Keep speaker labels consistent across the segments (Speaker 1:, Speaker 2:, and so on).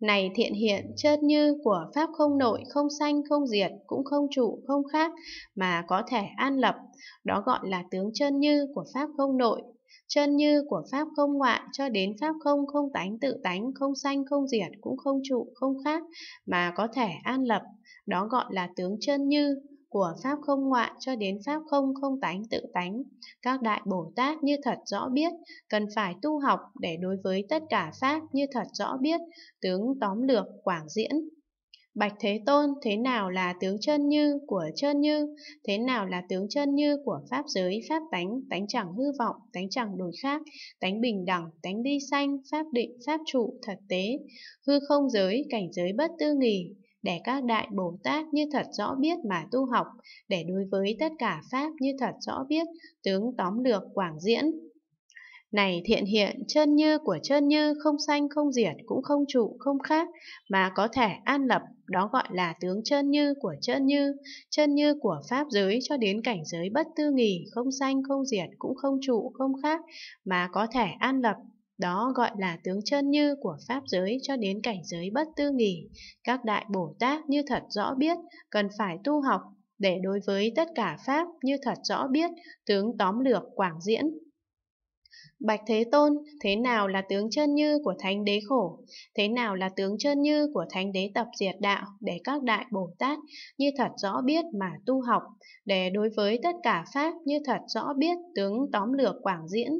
Speaker 1: Này thiện hiện, chớt như của Pháp không nội, không sanh, không diệt, cũng không trụ, không khác, mà có thể an lập. Đó gọi là tướng chân như của Pháp không nội, chân như của pháp không ngoại cho đến pháp không không tánh tự tánh không sanh không diệt cũng không trụ không khác mà có thể an lập đó gọi là tướng chân như của Pháp không ngoại cho đến Pháp không không tánh tự tánh, các Đại Bồ Tát như thật rõ biết, cần phải tu học để đối với tất cả Pháp như thật rõ biết, tướng tóm lược quảng diễn. Bạch Thế Tôn, thế nào là tướng chân như của chân như, thế nào là tướng chân như của pháp giới, pháp tánh, tánh chẳng hư vọng, tánh chẳng đổi khác, tánh bình đẳng, tánh đi sanh, pháp định, pháp trụ, thật tế, hư không giới, cảnh giới bất tư nghỉ, để các đại Bồ Tát như thật rõ biết mà tu học, để đối với tất cả Pháp như thật rõ biết, tướng tóm lược quảng diễn. Này thiện hiện, chân như của chân như không sanh không diệt cũng không trụ không khác mà có thể an lập, đó gọi là tướng chân như của chân như, chân như của pháp giới cho đến cảnh giới bất tư nghì, không sanh không diệt cũng không trụ không khác mà có thể an lập, đó gọi là tướng chân như của Pháp giới cho đến cảnh giới bất tư nghỉ. Các đại Bồ Tát như thật rõ biết, cần phải tu học để đối với tất cả Pháp như thật rõ biết, tướng tóm lược quảng diễn. Bạch Thế Tôn, thế nào là tướng chân như của Thánh Đế Khổ? Thế nào là tướng chân như của Thánh Đế Tập Diệt Đạo để các Đại Bồ Tát như thật rõ biết mà tu học, để đối với tất cả Pháp như thật rõ biết tướng tóm lược quảng diễn?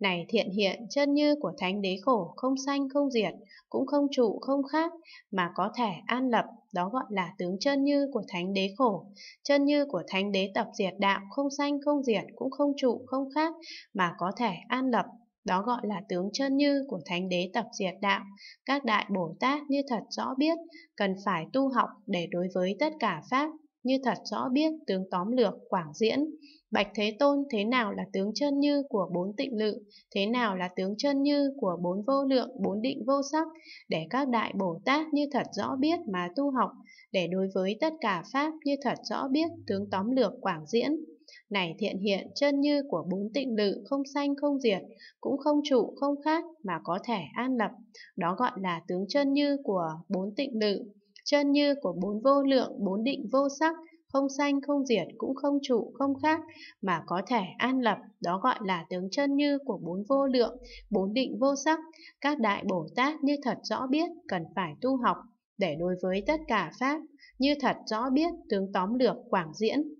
Speaker 1: Này thiện hiện, chân như của thánh đế khổ, không sanh không diệt, cũng không trụ không khác, mà có thể an lập, đó gọi là tướng chân như của thánh đế khổ. Chân như của thánh đế tập diệt đạo, không sanh không diệt, cũng không trụ không khác, mà có thể an lập, đó gọi là tướng chân như của thánh đế tập diệt đạo các đại bồ tát như thật rõ biết cần phải tu học để đối với tất cả pháp như thật rõ biết tướng tóm lược Quảng Diễn. Bạch Thế Tôn thế nào là tướng chân như của bốn tịnh lự, thế nào là tướng chân như của bốn vô lượng, bốn định vô sắc, để các đại Bồ Tát như thật rõ biết mà tu học, để đối với tất cả Pháp như thật rõ biết tướng tóm lược Quảng Diễn. Này thiện hiện chân như của bốn tịnh lự không sanh không diệt, cũng không trụ không khác mà có thể an lập. Đó gọi là tướng chân như của bốn tịnh lự chân như của bốn vô lượng, bốn định vô sắc, không sanh, không diệt, cũng không trụ, không khác, mà có thể an lập, đó gọi là tướng chân như của bốn vô lượng, bốn định vô sắc. Các đại Bồ Tát như thật rõ biết, cần phải tu học, để đối với tất cả Pháp, như thật rõ biết, tướng tóm lược quảng diễn,